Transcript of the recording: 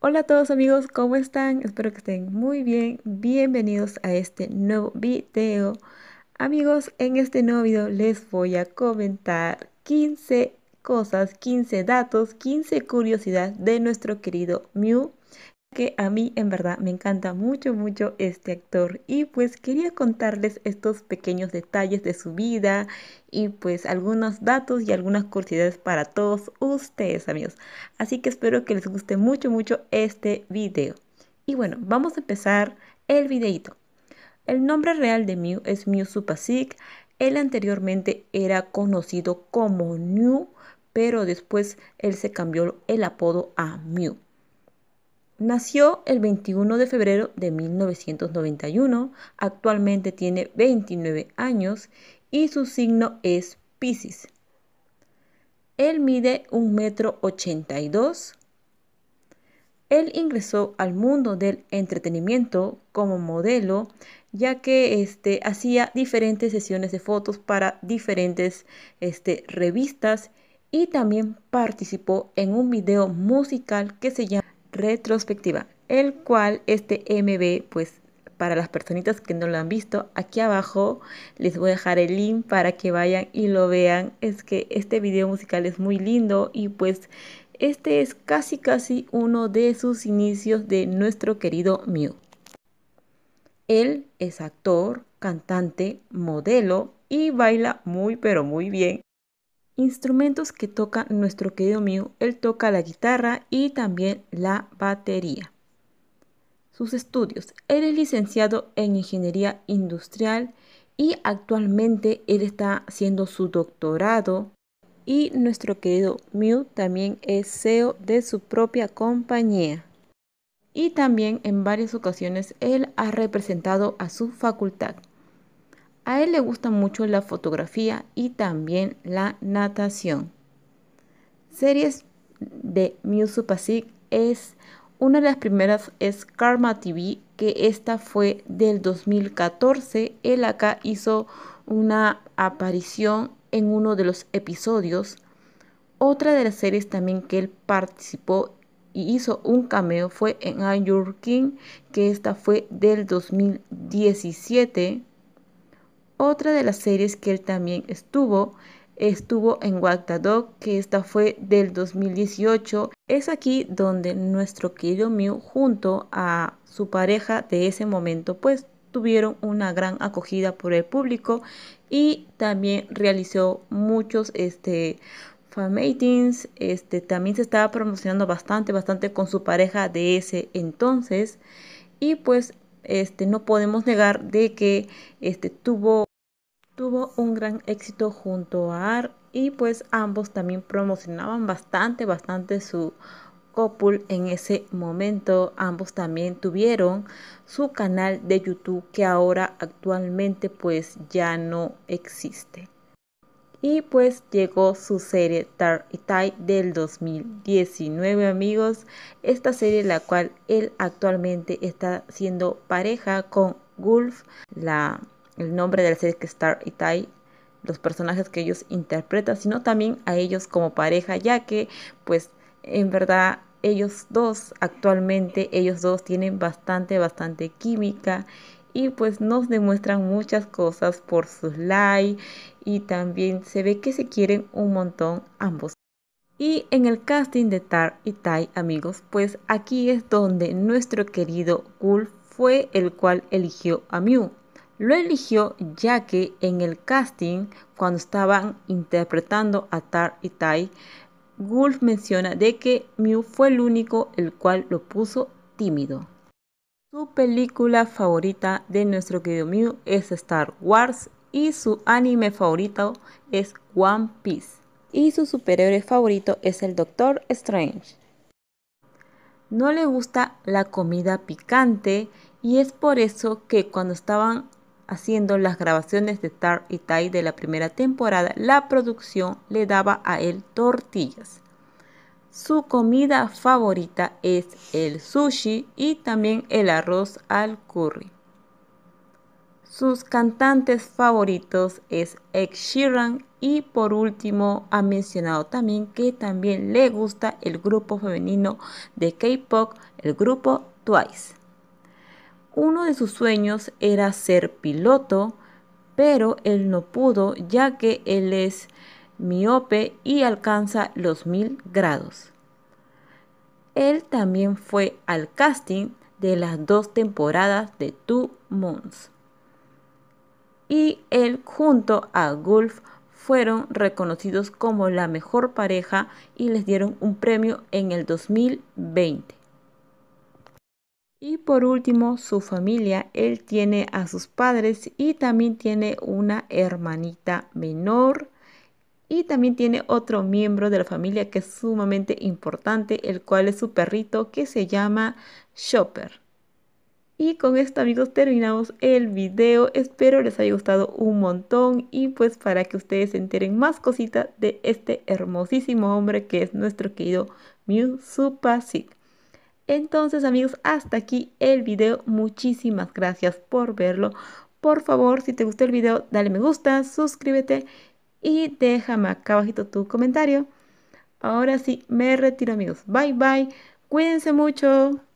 Hola a todos amigos, ¿cómo están? Espero que estén muy bien. Bienvenidos a este nuevo video. Amigos, en este nuevo video les voy a comentar 15 cosas, 15 datos, 15 curiosidades de nuestro querido Mew que a mí en verdad me encanta mucho, mucho este actor. Y pues quería contarles estos pequeños detalles de su vida y pues algunos datos y algunas curiosidades para todos ustedes, amigos. Así que espero que les guste mucho, mucho este video. Y bueno, vamos a empezar el videito. El nombre real de Mew es Mew Supasik. Él anteriormente era conocido como New, pero después él se cambió el apodo a Mew. Nació el 21 de febrero de 1991, actualmente tiene 29 años y su signo es Pisces. Él mide 1,82 metro. Él ingresó al mundo del entretenimiento como modelo, ya que este, hacía diferentes sesiones de fotos para diferentes este, revistas y también participó en un video musical que se llama retrospectiva, el cual este MB, pues para las personitas que no lo han visto, aquí abajo les voy a dejar el link para que vayan y lo vean. Es que este video musical es muy lindo y pues este es casi casi uno de sus inicios de nuestro querido Mew. Él es actor, cantante, modelo y baila muy pero muy bien instrumentos que toca nuestro querido mío. Él toca la guitarra y también la batería. Sus estudios. Él es licenciado en Ingeniería Industrial y actualmente él está haciendo su doctorado. Y nuestro querido Mew también es CEO de su propia compañía. Y también en varias ocasiones él ha representado a su facultad. A él le gusta mucho la fotografía y también la natación. Series de Musu es una de las primeras es Karma TV, que esta fue del 2014. Él acá hizo una aparición en uno de los episodios. Otra de las series también que él participó y hizo un cameo fue en Your King, que esta fue del 2017 otra de las series que él también estuvo estuvo en Dog, que esta fue del 2018. Es aquí donde nuestro querido Mew junto a su pareja de ese momento pues tuvieron una gran acogida por el público y también realizó muchos este fan este también se estaba promocionando bastante, bastante con su pareja de ese entonces y pues este no podemos negar de que este tuvo tuvo un gran éxito junto a Ar y pues ambos también promocionaban bastante, bastante su couple en ese momento. Ambos también tuvieron su canal de YouTube que ahora actualmente pues ya no existe. Y pues llegó su serie Tar y Tai del 2019 amigos, esta serie la cual él actualmente está siendo pareja con Gulf, la el nombre de la serie que Star y Tai los personajes que ellos interpretan, sino también a ellos como pareja, ya que pues en verdad ellos dos actualmente, ellos dos tienen bastante, bastante química y pues nos demuestran muchas cosas por sus likes y también se ve que se quieren un montón ambos. Y en el casting de Tar y Tai, amigos, pues aquí es donde nuestro querido Gul fue el cual eligió a Mew. Lo eligió ya que en el casting, cuando estaban interpretando a Tar y Tai, Wolf menciona de que Mew fue el único el cual lo puso tímido. Su película favorita de nuestro querido Mew es Star Wars y su anime favorito es One Piece. Y su superhéroe favorito es el Doctor Strange. No le gusta la comida picante y es por eso que cuando estaban haciendo las grabaciones de Star y Tai de la primera temporada, la producción le daba a él tortillas. Su comida favorita es el sushi y también el arroz al curry. Sus cantantes favoritos es Ed Sheeran y por último ha mencionado también que también le gusta el grupo femenino de K-pop, el grupo Twice. Uno de sus sueños era ser piloto, pero él no pudo ya que él es miope y alcanza los mil grados. Él también fue al casting de las dos temporadas de Two Moons. Y él junto a Gulf fueron reconocidos como la mejor pareja y les dieron un premio en el 2020. Y por último, su familia. Él tiene a sus padres y también tiene una hermanita menor. Y también tiene otro miembro de la familia que es sumamente importante, el cual es su perrito que se llama shopper Y con esto amigos terminamos el video, espero les haya gustado un montón y pues para que ustedes se enteren más cositas de este hermosísimo hombre que es nuestro querido Mew Supasik. Entonces amigos, hasta aquí el video. Muchísimas gracias por verlo. Por favor, si te gustó el video, dale me gusta, suscríbete y déjame acá abajito tu comentario. Ahora sí, me retiro amigos. Bye bye. Cuídense mucho.